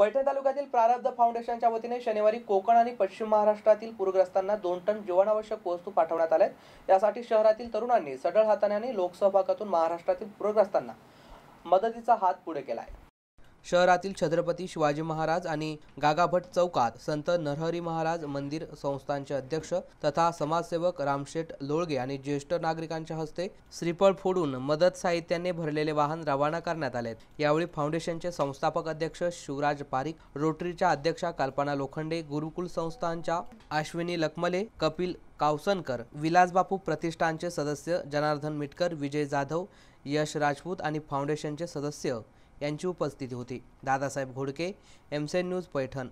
पैठण तालुक्यातील प्रारब्ध फाउंडेशनच्या वतीने शनिवारी कोकण आणि पश्चिम महाराष्ट्रातील पूरग्रस्तांना दोन टन जीवनावश्यक वस्तू पाठवण्यात आल्या यासाठी शहरातील तरुणांनी सडळ हाताने आणि लोकसहभागातून महाराष्ट्रातील पूरग्रस्तांना मदतीचा हात पुढे केला आहे शहरातील छत्रपती शिवाजी महाराज आणि गागाभट चौकात संत नरहरी महाराज मंदिर संस्थांचे अध्यक्ष तथा समाजसेवक रामशेठ लोळगे आणि ज्येष्ठ नागरिकांच्या हस्ते श्रीफळ फोडून मदत साहित्याने भरलेले वाहन रवाना करण्यात आले यावेळी फाउंडेशनचे संस्थापक अध्यक्ष शिवराज पारिक रोटरीच्या अध्यक्षा कल्पना लोखंडे गुरुकुल संस्थांच्या अश्विनी लखमले कपिल कावसनकर विलासबापू प्रतिष्ठानचे सदस्य जनार्दन मिटकर विजय जाधव यश राजपूत आणि फाउंडेशनचे सदस्य यांची उपस्थिती होती दादासाहेब घोडके एमसेन न्यूज पैठण